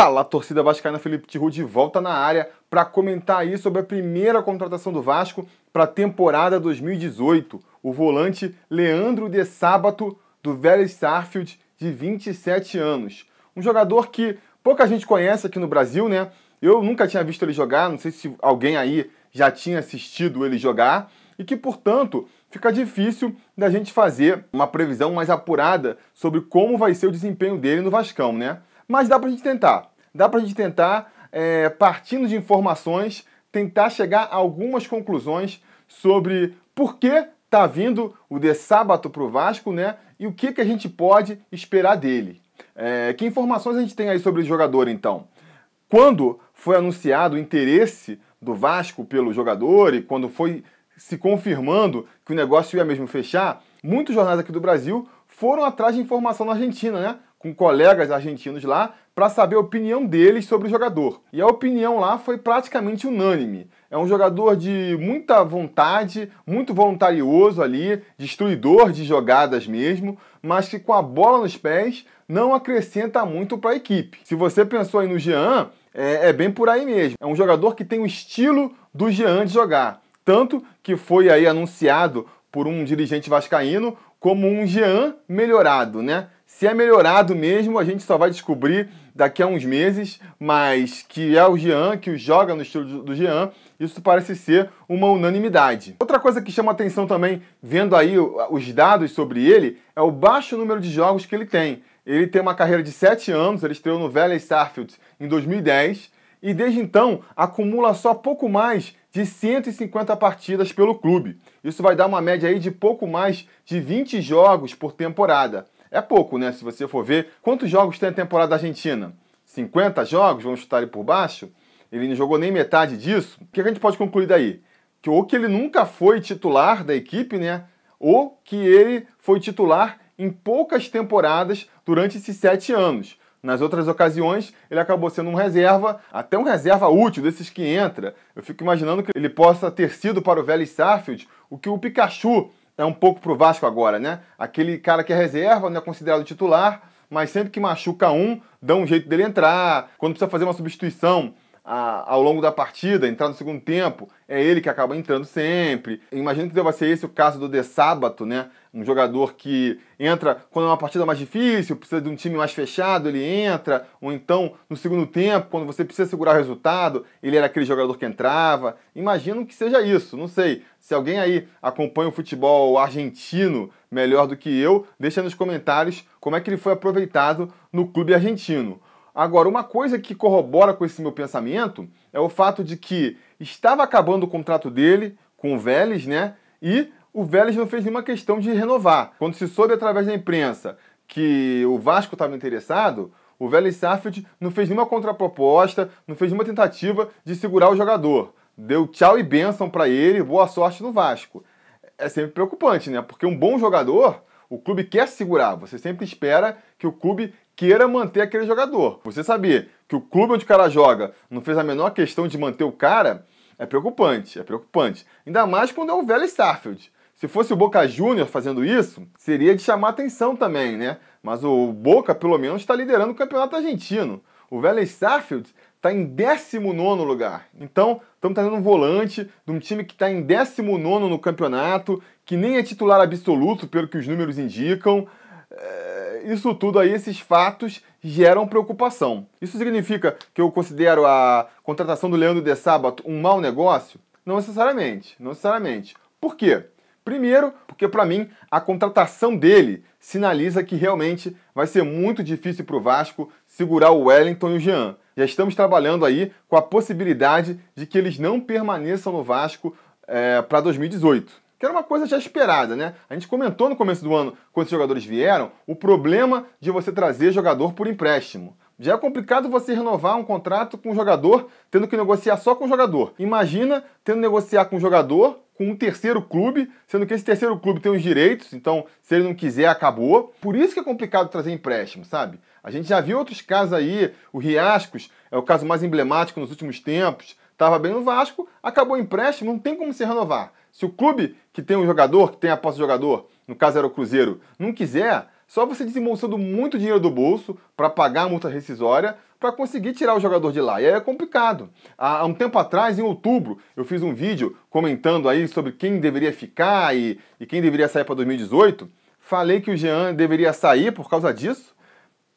Fala, tá, torcida vascaína Felipe Tiru de volta na área para comentar aí sobre a primeira contratação do Vasco para a temporada 2018. O volante Leandro de Sábato, do Vélez Sarfield, de 27 anos. Um jogador que pouca gente conhece aqui no Brasil, né? Eu nunca tinha visto ele jogar, não sei se alguém aí já tinha assistido ele jogar, e que, portanto, fica difícil da gente fazer uma previsão mais apurada sobre como vai ser o desempenho dele no Vascão, né? Mas dá para a gente tentar. Dá para a gente tentar, é, partindo de informações, tentar chegar a algumas conclusões sobre por que está vindo o de sábado para o Vasco, né? E o que, que a gente pode esperar dele. É, que informações a gente tem aí sobre o jogador, então? Quando foi anunciado o interesse do Vasco pelo jogador e quando foi se confirmando que o negócio ia mesmo fechar, muitos jornais aqui do Brasil foram atrás de informação na Argentina, né? com colegas argentinos lá para saber a opinião deles sobre o jogador. E a opinião lá foi praticamente unânime. É um jogador de muita vontade, muito voluntarioso ali, destruidor de jogadas mesmo, mas que com a bola nos pés não acrescenta muito para a equipe. Se você pensou aí no Jean, é, é bem por aí mesmo. É um jogador que tem o estilo do Jean de jogar. Tanto que foi aí anunciado por um dirigente vascaíno como um Jean melhorado, né? Se é melhorado mesmo, a gente só vai descobrir daqui a uns meses, mas que é o Jean, que o joga no estilo do Jean, isso parece ser uma unanimidade. Outra coisa que chama atenção também, vendo aí os dados sobre ele, é o baixo número de jogos que ele tem. Ele tem uma carreira de 7 anos, ele estreou no Vélez Sarsfield em 2010 e desde então acumula só pouco mais de 150 partidas pelo clube. Isso vai dar uma média aí de pouco mais de 20 jogos por temporada é pouco, né? Se você for ver, quantos jogos tem a temporada da Argentina? 50 jogos, vamos chutar ele por baixo? Ele não jogou nem metade disso. O que a gente pode concluir daí? Que ou que ele nunca foi titular da equipe, né? Ou que ele foi titular em poucas temporadas durante esses sete anos. Nas outras ocasiões, ele acabou sendo um reserva, até um reserva útil desses que entra. Eu fico imaginando que ele possa ter sido para o velho Starfield o que o Pikachu é um pouco pro Vasco agora, né? Aquele cara que é reserva, não é considerado titular, mas sempre que machuca um, dá um jeito dele entrar. Quando precisa fazer uma substituição a, ao longo da partida, entrar no segundo tempo, é ele que acaba entrando sempre. Imagino que deva ser esse o caso do De sábado, né? um jogador que entra quando é uma partida mais difícil, precisa de um time mais fechado, ele entra, ou então no segundo tempo, quando você precisa segurar o resultado, ele era aquele jogador que entrava. Imagino que seja isso, não sei. Se alguém aí acompanha o futebol argentino melhor do que eu, deixa nos comentários como é que ele foi aproveitado no clube argentino. Agora, uma coisa que corrobora com esse meu pensamento é o fato de que estava acabando o contrato dele com o Vélez, né? E o Vélez não fez nenhuma questão de renovar. Quando se soube através da imprensa que o Vasco estava interessado, o Vélez Sarfield não fez nenhuma contraproposta, não fez nenhuma tentativa de segurar o jogador. Deu tchau e bênção para ele, boa sorte no Vasco. É sempre preocupante, né? Porque um bom jogador, o clube quer segurar. Você sempre espera que o clube queira manter aquele jogador. Você saber que o clube onde o cara joga não fez a menor questão de manter o cara é preocupante, é preocupante. Ainda mais quando é o Vélez Sarfield. Se fosse o Boca Júnior fazendo isso, seria de chamar atenção também, né? Mas o Boca, pelo menos, está liderando o campeonato argentino. O Vélez Sarsfield está em 19 lugar. Então, estamos trazendo um volante de um time que está em 19 no campeonato, que nem é titular absoluto, pelo que os números indicam. É, isso tudo aí, esses fatos, geram preocupação. Isso significa que eu considero a contratação do Leandro de Sábato um mau negócio? Não necessariamente, não necessariamente. Por quê? Primeiro, porque para mim a contratação dele sinaliza que realmente vai ser muito difícil para o Vasco segurar o Wellington e o Jean. Já estamos trabalhando aí com a possibilidade de que eles não permaneçam no Vasco é, para 2018. Que era uma coisa já esperada, né? A gente comentou no começo do ano, quando os jogadores vieram, o problema de você trazer jogador por empréstimo. Já é complicado você renovar um contrato com um jogador, tendo que negociar só com o jogador. Imagina tendo que negociar com o jogador, com um terceiro clube, sendo que esse terceiro clube tem os direitos, então se ele não quiser, acabou. Por isso que é complicado trazer empréstimo, sabe? A gente já viu outros casos aí, o Riascos é o caso mais emblemático nos últimos tempos, estava bem no Vasco, acabou o empréstimo, não tem como se renovar. Se o clube que tem um jogador, que tem a posse jogador, no caso era o Cruzeiro, não quiser, só você desembolsando muito dinheiro do bolso para pagar a multa rescisória, para conseguir tirar o jogador de lá. E aí é complicado. Há um tempo atrás, em outubro, eu fiz um vídeo comentando aí sobre quem deveria ficar e, e quem deveria sair para 2018. Falei que o Jean deveria sair por causa disso.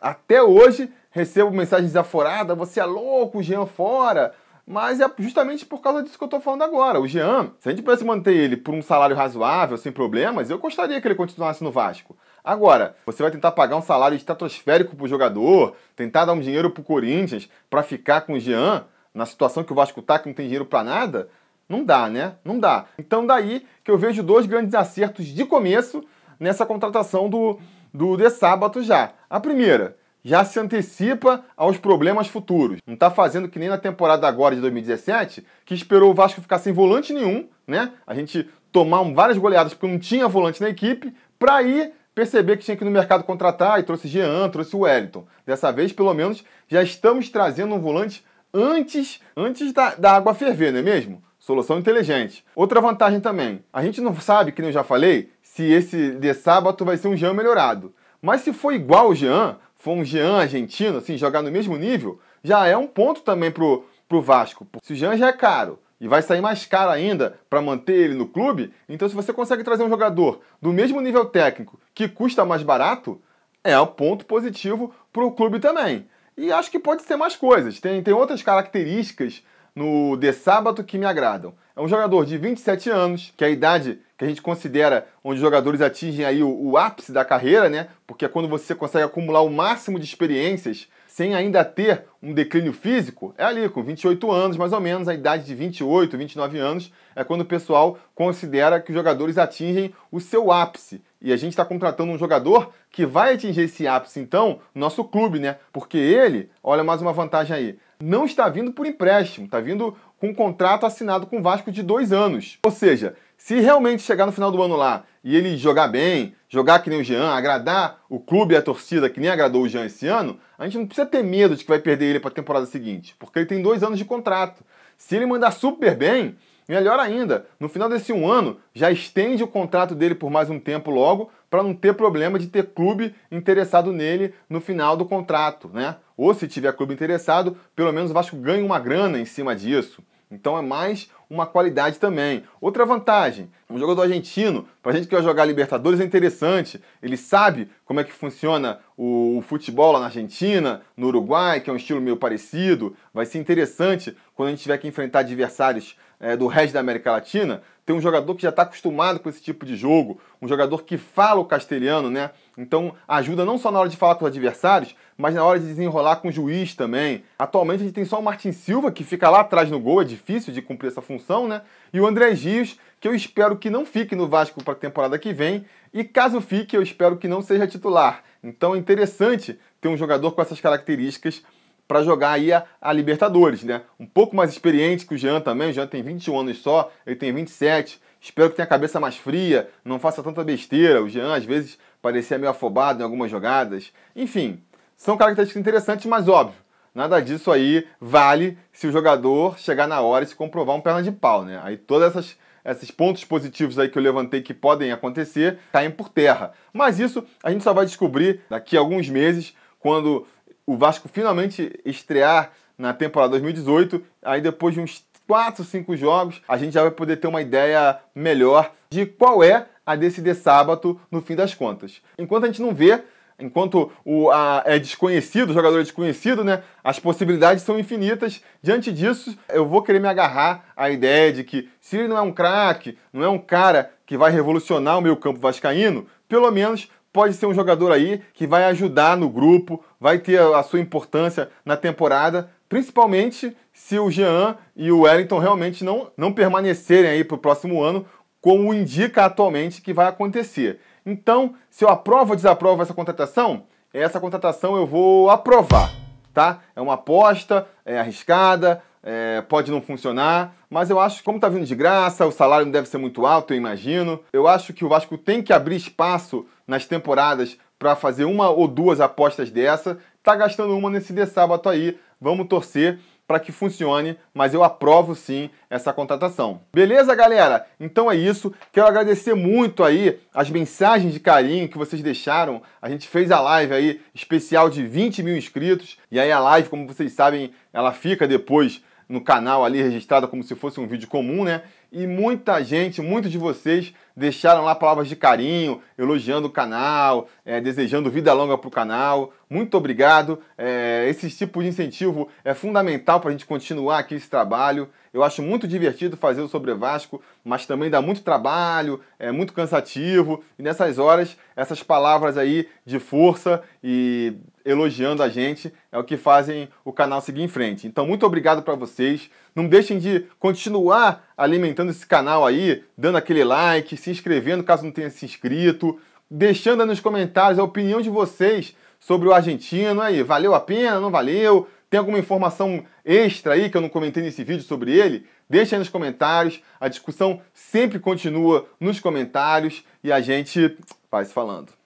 Até hoje recebo mensagens desaforada, você é louco, o Jean fora. Mas é justamente por causa disso que eu estou falando agora. O Jean, se a gente pudesse manter ele por um salário razoável, sem problemas, eu gostaria que ele continuasse no Vasco. Agora, você vai tentar pagar um salário estratosférico pro jogador, tentar dar um dinheiro pro Corinthians para ficar com o Jean, na situação que o Vasco tá, que não tem dinheiro para nada, não dá, né? Não dá. Então daí que eu vejo dois grandes acertos de começo nessa contratação do, do De Sábado já. A primeira, já se antecipa aos problemas futuros. Não está fazendo que nem na temporada agora de 2017, que esperou o Vasco ficar sem volante nenhum, né? A gente tomar várias goleadas porque não tinha volante na equipe, para ir perceber que tinha que ir no mercado contratar e trouxe Jean, trouxe o Wellington. Dessa vez, pelo menos, já estamos trazendo um volante antes, antes da, da água ferver, não é mesmo? Solução inteligente. Outra vantagem também, a gente não sabe, que eu já falei, se esse de sábado vai ser um Jean melhorado. Mas se for igual o Jean, for um Jean argentino, assim, jogar no mesmo nível, já é um ponto também pro, pro Vasco. Se o Jean já é caro, e vai sair mais caro ainda para manter ele no clube, então se você consegue trazer um jogador do mesmo nível técnico que custa mais barato, é um ponto positivo para o clube também. E acho que pode ser mais coisas. Tem, tem outras características no De Sábado que me agradam. É um jogador de 27 anos, que é a idade que a gente considera onde os jogadores atingem aí o, o ápice da carreira, né? Porque é quando você consegue acumular o máximo de experiências sem ainda ter um declínio físico, é ali, com 28 anos, mais ou menos, a idade de 28, 29 anos, é quando o pessoal considera que os jogadores atingem o seu ápice. E a gente está contratando um jogador que vai atingir esse ápice, então, nosso clube, né? Porque ele, olha mais uma vantagem aí, não está vindo por empréstimo, está vindo com um contrato assinado com o Vasco de dois anos. Ou seja, se realmente chegar no final do ano lá e ele jogar bem, jogar que nem o Jean, agradar o clube e a torcida que nem agradou o Jean esse ano, a gente não precisa ter medo de que vai perder ele para a temporada seguinte, porque ele tem dois anos de contrato. Se ele mandar super bem, melhor ainda, no final desse um ano, já estende o contrato dele por mais um tempo logo, para não ter problema de ter clube interessado nele no final do contrato, né? Ou se tiver clube interessado, pelo menos o Vasco ganha uma grana em cima disso. Então é mais uma qualidade também. Outra vantagem, um jogador argentino, para a gente que vai jogar Libertadores é interessante, ele sabe como é que funciona o, o, futebol lá na Argentina, no Uruguai, que é um estilo meio parecido. Vai ser interessante quando a gente tiver que enfrentar adversários é, do resto da América Latina, tem um jogador que já está acostumado com esse tipo de jogo, um jogador que fala o castelhano, né? Então ajuda não só na hora de falar com os adversários, mas na hora de desenrolar com o juiz também. Atualmente a gente tem só o Martin Silva, que fica lá atrás no gol, é difícil de cumprir essa função, né? E o André Rios, que eu espero que não fique no Vasco para a temporada que vem, e caso fique, eu espero que não seja titular. Então é interessante ter um jogador com essas características para jogar aí a, a, Libertadores, né? Um pouco mais experiente que o Jean também, o Jean tem 21 anos só, ele tem 27. Espero que tenha a cabeça mais fria, não faça tanta besteira. O Jean às vezes parecia meio afobado em algumas jogadas. Enfim, são características interessantes, mas óbvio, nada disso aí vale se o jogador chegar na hora e se comprovar um perna de pau, né? Aí todas essas esses pontos positivos aí que eu levantei que podem acontecer caem por terra. Mas isso a gente só vai descobrir daqui a alguns meses, quando o Vasco finalmente estrear na temporada 2018, aí depois de uns 4, 5 jogos, a gente já vai poder ter uma ideia melhor de qual é a desse de sábado no fim das contas. Enquanto a gente não vê, enquanto o a, é desconhecido, o jogador é desconhecido, né? As possibilidades são infinitas. Diante disso, eu vou querer me agarrar à ideia de que se ele não é um craque, não é um cara que vai revolucionar o meu campo vascaíno, pelo menos pode ser um jogador aí que vai ajudar no grupo, vai ter a sua importância na temporada, principalmente se o Jean e o Wellington realmente não, não permanecerem aí para o próximo ano, como indica atualmente que vai acontecer. Então, se eu aprovo ou desaprovo essa contratação, essa contratação eu vou aprovar, tá? É uma aposta, é arriscada, é, pode não funcionar, mas eu acho que, como está vindo de graça, o salário não deve ser muito alto, eu imagino. Eu acho que o Vasco tem que abrir espaço nas temporadas para fazer uma ou duas apostas dessa. Tá gastando uma nesse de sábado aí, vamos torcer para que funcione, mas eu aprovo sim essa contratação. Beleza, galera? Então é isso. Quero agradecer muito aí as mensagens de carinho que vocês deixaram. A gente fez a live aí especial de 20 mil inscritos e aí a live, como vocês sabem, ela fica depois no canal ali registrada como se fosse um vídeo comum, né? E muita gente, muitos de vocês deixaram lá palavras de carinho, elogiando o canal, é, desejando vida longa para o canal. Muito obrigado. É, esse tipo de incentivo é fundamental para a gente continuar aqui esse trabalho. Eu acho muito divertido fazer o Sobre Vasco, mas também dá muito trabalho, é muito cansativo. E nessas horas, essas palavras aí de força e elogiando a gente, é o que fazem o canal seguir em frente. Então, muito obrigado para vocês. Não deixem de continuar alimentando esse canal aí, dando aquele like, se inscrevendo caso não tenha se inscrito, deixando aí nos comentários a opinião de vocês sobre o argentino aí. Valeu a pena? Não valeu? Tem alguma informação extra aí que eu não comentei nesse vídeo sobre ele? Deixa aí nos comentários. A discussão sempre continua nos comentários e a gente vai se falando.